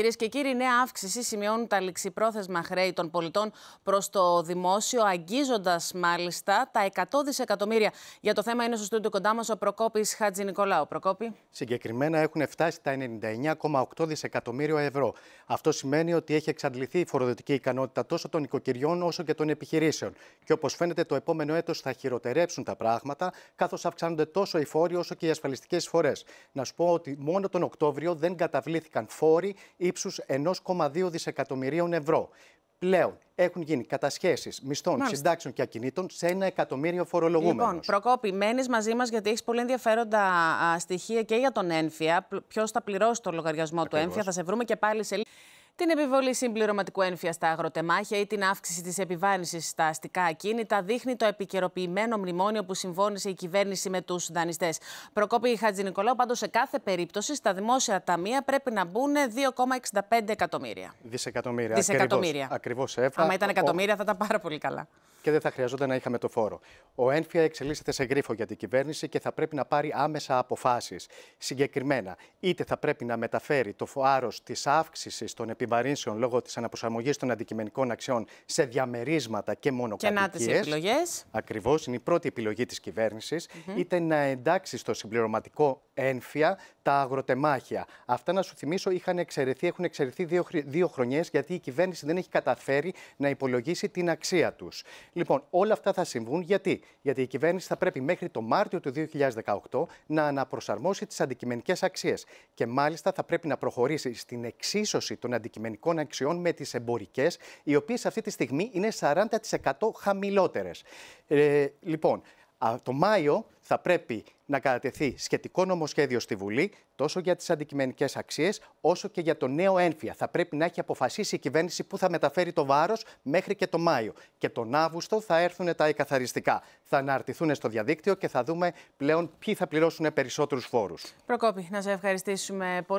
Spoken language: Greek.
Κυρίες και κύριοι, νέα αύξηση σημειώνουν τα ληξιπρόθεσμα χρέη των πολιτών προς το δημόσιο, αγγίζοντας μάλιστα τα 100 δισεκατομμύρια. Για το θέμα είναι στο στούντιο κοντά μας ο Προκόπης Χατζη Νικολάου. Προκόπη. Συγκεκριμένα έχουν φτάσει τα 99,8 δισεκατομμύρια ευρώ. Αυτό σημαίνει ότι έχει εξαντληθεί η φοροδοτική ικανότητα τόσο των οικοκυριών όσο και των επιχειρήσεων. Και όπως φαίνεται, το επόμενο έτος θα χειροτερέψουν τα πράγματα, καθώς αυξάνονται τόσο οι φόροι όσο και οι ασφαλιστικές φορές. Να σου πω ότι μόνο τον Οκτώβριο δεν καταβλήθηκαν φόροι ή ύψους 1,2 δισεκατομμυρίων ευρώ. Πλέον έχουν γίνει κατασχέσεις μισθών, Μάλιστα. συντάξεων και ακινήτων σε ένα εκατομμύριο φορολογούμενους. Λοιπόν, Προκόπη, μένεις μαζί μας γιατί έχεις πολύ ενδιαφέροντα στοιχεία και για τον ένφια. Ποιος θα πληρώσει το λογαριασμό του ένφια, θα σε βρούμε και πάλι σε λίγο. Την επιβολή συμπληρωματικού ένφια στα αγροτεμάχια ή την αύξηση της επιβάρυνσης στα αστικά ακίνητα δείχνει το επικαιροποιημένο μνημόνιο που συμφώνησε η κυβέρνηση με τους δανειστέ. Προκόπη Χατζη Νικολάου, πάντως σε κάθε περίπτωση στα δημόσια ταμεία πρέπει να μπουν 2,65 εκατομμύρια. Δισεκατομμύρια. Δισεκατομμύρια. Ακριβώς έφτασε. Αν ήταν εκατομμύρια θα ήταν πάρα πολύ καλά. Και δεν θα χρειαζόταν να είχαμε το φόρο. Ο ένφια εξελίσσεται σε γρίφο για την κυβέρνηση και θα πρέπει να πάρει άμεσα αποφάσεις. Συγκεκριμένα, είτε θα πρέπει να μεταφέρει το φοάρο της αύξησης των επιβάρυνση λόγω της αναπροσαρμογής των αντικειμενικών αξιών σε διαμερίσματα και μονοκατοικίε. Και να τις επιλογές. Ακριβώς, είναι η πρώτη επιλογή της κυβέρνησης, mm -hmm. είτε να εντάξει στο συμπληρωματικό ένφια τα αγροτεμάχια. Αυτά να σου θυμίσω είχαν εξαιρεθεί, έχουν εξαιρεθεί δύο, δύο χρονιές γιατί η κυβέρνηση δεν έχει καταφέρει να υπολογίσει την αξία τους. Λοιπόν, όλα αυτά θα συμβούν γιατί, γιατί η κυβέρνηση θα πρέπει μέχρι το Μάρτιο του 2018 να αναπροσαρμόσει τις αντικειμενικές αξίες. Και μάλιστα θα πρέπει να προχωρήσει στην εξίσωση των αντικειμενικών αντικειμενικών αξιών με τις εμπορικές, οι οποίες αυτή τη στιγμή είναι 40% χαμηλότερες. Ε, λοιπόν, το Μάιο θα πρέπει να κατατεθεί σχετικό νομοσχέδιο στη Βουλή, τόσο για τις αντικειμενικές αξίες, όσο και για το νέο ένφια. Θα πρέπει να έχει αποφασίσει η κυβέρνηση που θα μεταφέρει το βάρος μέχρι και το Μάιο. Και τον Αύγουστο θα έρθουν τα εκαθαριστικά. Θα αναρτηθούν στο διαδίκτυο και θα δούμε πλέον ποιοι θα πληρώσουν περισσότερους φόρους. Προκόπη, να σε ευχαριστήσουμε πολύ.